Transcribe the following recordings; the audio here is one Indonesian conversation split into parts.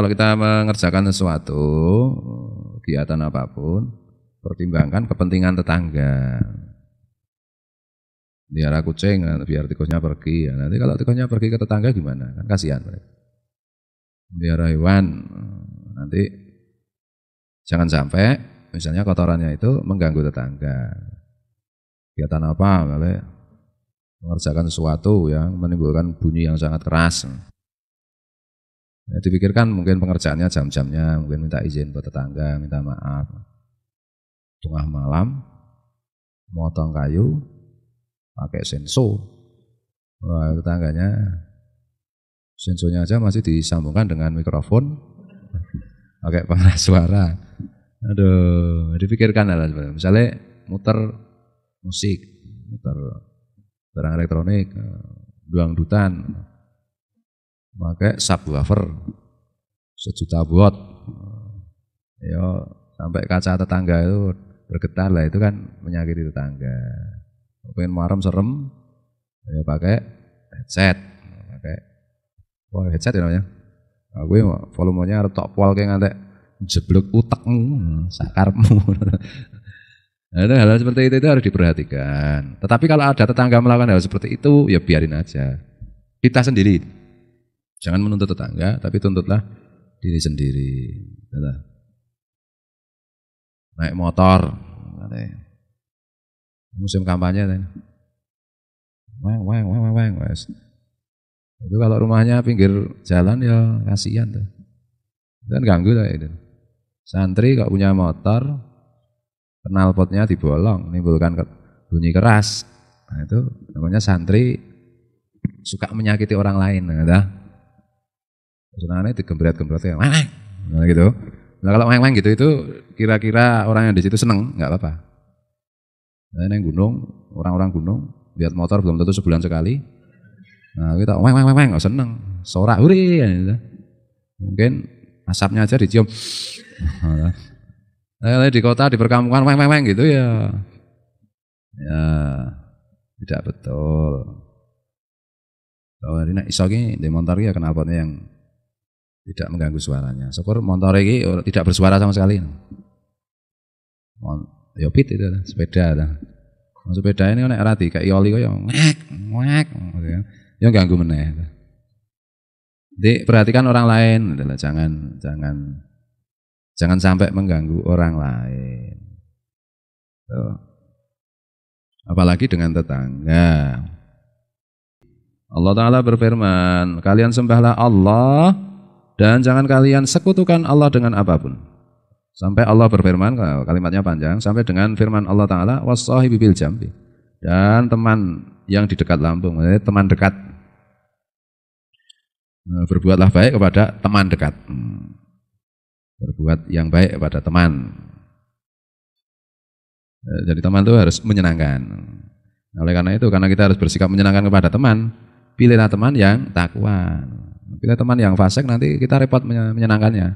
kalau kita mengerjakan sesuatu kegiatan apapun pertimbangkan kepentingan tetangga biar aku ceng, biar tikusnya pergi ya nanti kalau tikusnya pergi ke tetangga gimana kan kasihan mereka biar hewan nanti jangan sampai misalnya kotorannya itu mengganggu tetangga kegiatan apa mengerjakan sesuatu yang menimbulkan bunyi yang sangat keras Ya, dipikirkan mungkin pengerjaannya jam-jamnya, mungkin minta izin buat tetangga, minta maaf. Tengah malam, motong kayu, pakai senso. Wah, tetangganya sensonya aja masih disambungkan dengan mikrofon, pakai pengeras suara. Aduh, dipikirkan lah. Misalnya muter musik, muter barang elektronik, duang eh, dutan, pakai subwoofer sejuta buat ya sampai kaca tetangga itu bergetar lah itu kan menyakiti tetangga pengen marem serem ya pakai headset pakai wah oh, headset ya namanya nah, gue volumenya harus tak pol kayak ngantek jeblok utakmu hmm, sakarmu Nah, hal, hal seperti itu, itu harus diperhatikan. Tetapi kalau ada tetangga melakukan hal seperti itu, ya biarin aja. Kita sendiri Jangan menuntut tetangga, tapi tuntutlah diri sendiri. Naik motor, musim kampanye, weng, weng, weng, weng, weng, Itu kalau rumahnya pinggir jalan ya kasihan tuh. Kan ganggu lah itu. Santri kok punya motor, kenal potnya dibolong, menimbulkan bunyi keras. Nah itu namanya santri suka menyakiti orang lain, gitu. Senangannya digembret-gembret ya, weng Nah gitu. Nah kalau weng-weng gitu itu kira-kira orang yang di situ seneng, nggak apa-apa. Nah, ini gunung, orang-orang gunung lihat motor belum tentu sebulan sekali. Nah kita weng weng weng weng, oh, seneng, sorak huri. Ya, gitu. Mungkin asapnya aja dicium. Nah, di kota di perkampungan weng weng weng gitu ya. Ya tidak betul. Kalau ini iso ki di motor ya kenapa yang tidak mengganggu suaranya. Syukur motor ini tidak bersuara sama sekali. Ya pit itu sepeda lah. Sepeda ini kan erati kayak kok yang ngek ngek gitu yang ya ganggu meneh. Jadi perhatikan orang lain adalah jangan jangan jangan sampai mengganggu orang lain. Tuh. Apalagi dengan tetangga. Allah Ta'ala berfirman, kalian sembahlah Allah dan jangan kalian sekutukan Allah dengan apapun. Sampai Allah berfirman, kalimatnya panjang, sampai dengan firman Allah Ta'ala, wassahibi bil jambi. Dan teman yang di dekat lambung, teman dekat. Nah, berbuatlah baik kepada teman dekat. Hmm. Berbuat yang baik kepada teman. Eh, jadi teman itu harus menyenangkan. Nah, oleh karena itu, karena kita harus bersikap menyenangkan kepada teman, pilihlah teman yang takwa. Bila teman yang fasik nanti kita repot menyenangkannya.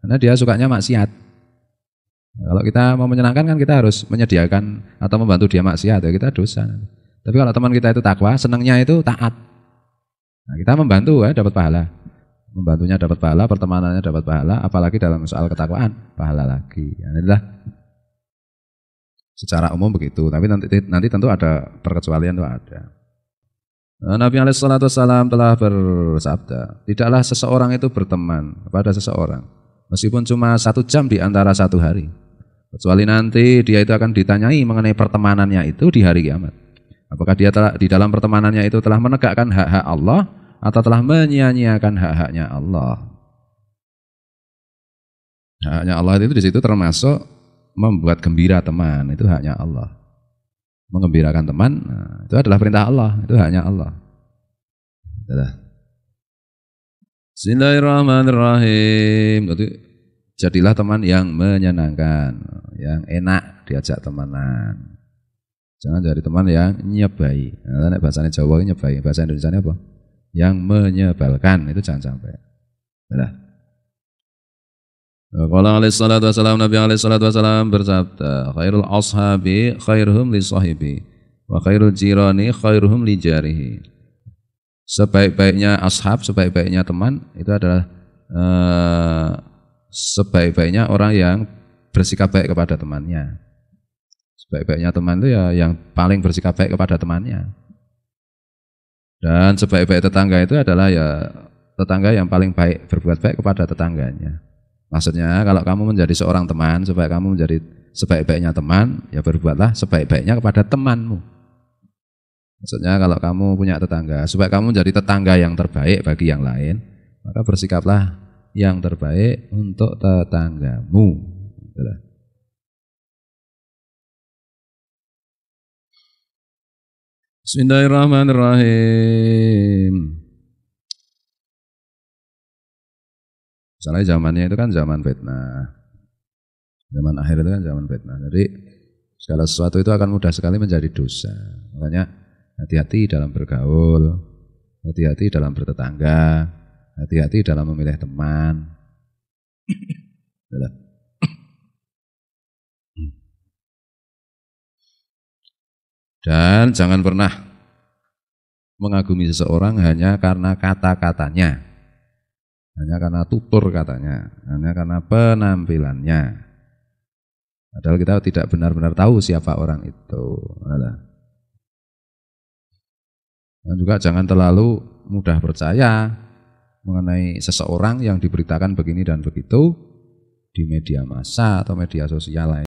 Karena dia sukanya maksiat. Kalau kita mau menyenangkan kan kita harus menyediakan atau membantu dia maksiat ya kita dosa. Tapi kalau teman kita itu takwa, senangnya itu taat. Nah, kita membantu ya dapat pahala. Membantunya dapat pahala, pertemanannya dapat pahala, apalagi dalam soal ketakwaan, pahala lagi. Ya, Inilah secara umum begitu, tapi nanti nanti tentu ada perkecualian tuh ada. Eh, Nabi Salam telah bersabda, tidaklah seseorang itu berteman pada seseorang, meskipun cuma satu jam di antara satu hari. Kecuali nanti dia itu akan ditanyai mengenai pertemanannya itu di hari kiamat. Apakah dia telah, di dalam pertemanannya itu telah menegakkan hak-hak Allah atau telah menyia-nyiakan hak-haknya Allah? Haknya Allah itu di situ termasuk membuat gembira teman, itu haknya Allah mengembirakan teman nah, itu adalah perintah Allah itu hanya Allah adalah Bismillahirrahmanirrahim jadilah teman yang menyenangkan yang enak diajak temanan jangan jadi teman yang nyebai nah, bahasanya Jawa nyebai bahasa Indonesia apa yang menyebalkan itu jangan sampai adalah Qala alaihi salatu wassalam Nabi alaihi salatu wassalam bersabda, khairul ashabi khairuhum li sahibi wa khairul jirani khairuhum li jarihi. Sebaik-baiknya ashab, sebaik-baiknya teman itu adalah eh, sebaik-baiknya orang yang bersikap baik kepada temannya. Sebaik-baiknya teman itu ya yang paling bersikap baik kepada temannya. Dan sebaik-baik tetangga itu adalah ya tetangga yang paling baik berbuat baik kepada tetangganya. Maksudnya kalau kamu menjadi seorang teman supaya kamu menjadi sebaik-baiknya teman, ya berbuatlah sebaik-baiknya kepada temanmu. Maksudnya kalau kamu punya tetangga, supaya kamu menjadi tetangga yang terbaik bagi yang lain, maka bersikaplah yang terbaik untuk tetanggamu. Bismillahirrahmanirrahim. Soalnya zamannya itu kan zaman fitnah. Zaman akhir itu kan zaman fitnah. Jadi segala sesuatu itu akan mudah sekali menjadi dosa. Makanya hati-hati dalam bergaul, hati-hati dalam bertetangga, hati-hati dalam memilih teman. Dan jangan pernah mengagumi seseorang hanya karena kata-katanya hanya karena tutur katanya, hanya karena penampilannya. Padahal kita tidak benar-benar tahu siapa orang itu. Dan juga jangan terlalu mudah percaya mengenai seseorang yang diberitakan begini dan begitu di media massa atau media sosial lain.